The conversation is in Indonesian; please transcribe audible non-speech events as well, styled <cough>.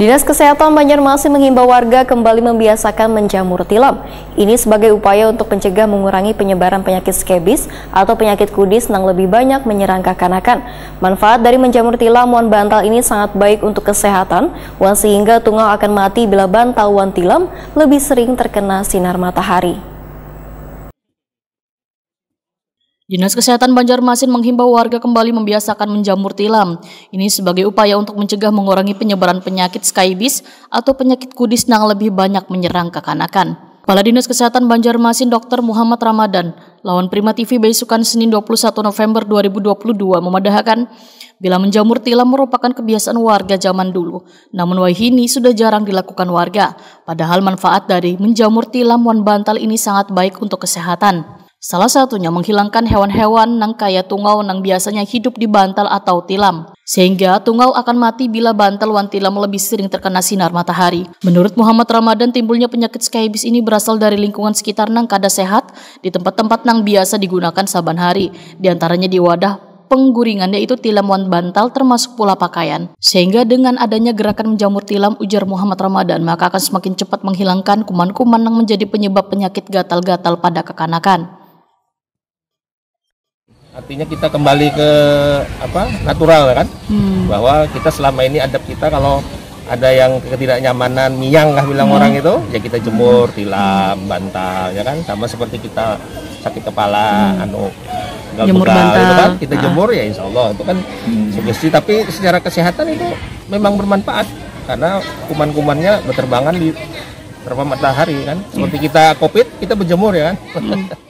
Dinas Kesehatan Banjarmasin menghimbau warga kembali membiasakan menjamur tilam. Ini sebagai upaya untuk mencegah mengurangi penyebaran penyakit skabies atau penyakit kudis yang lebih banyak menyerang kanak Manfaat dari menjamur tilam wan bantal ini sangat baik untuk kesehatan, wan sehingga tungau akan mati bila bantal wan tilam lebih sering terkena sinar matahari. Dinas Kesehatan Banjarmasin menghimbau warga kembali membiasakan menjamur tilam. Ini sebagai upaya untuk mencegah mengurangi penyebaran penyakit skybis atau penyakit kudis yang lebih banyak menyerang kekanakan. Kepala Dinas Kesehatan Banjarmasin Dr. Muhammad Ramadan, lawan Prima TV Besukan Senin 21 November 2022 memadahkan bila menjamur tilam merupakan kebiasaan warga zaman dulu. Namun wahini sudah jarang dilakukan warga, padahal manfaat dari menjamur tilam wan bantal ini sangat baik untuk kesehatan. Salah satunya menghilangkan hewan-hewan nang kaya tungau nang biasanya hidup di bantal atau tilam. Sehingga tungau akan mati bila bantal wan tilam lebih sering terkena sinar matahari. Menurut Muhammad Ramadan, timbulnya penyakit skabies ini berasal dari lingkungan sekitar nang kada sehat di tempat-tempat nang biasa digunakan saban hari, Di antaranya di wadah pengguringannya itu tilam wan bantal termasuk pula pakaian. Sehingga dengan adanya gerakan menjamur tilam ujar Muhammad Ramadan maka akan semakin cepat menghilangkan kuman-kuman yang menjadi penyebab penyakit gatal-gatal pada kekanakan artinya kita kembali ke apa natural ya kan hmm. bahwa kita selama ini adab kita kalau ada yang ketidaknyamanan miang lah bilang hmm. orang itu ya kita jemur tilam bantal ya kan sama seperti kita sakit kepala hmm. anu jemur gitu bantal itu kan kita ah. jemur ya insya Allah itu kan hmm. sugesti tapi secara kesehatan itu memang bermanfaat karena kuman-kumannya berterbangan di terpa matahari kan seperti hmm. kita covid kita berjemur ya kan hmm. <laughs>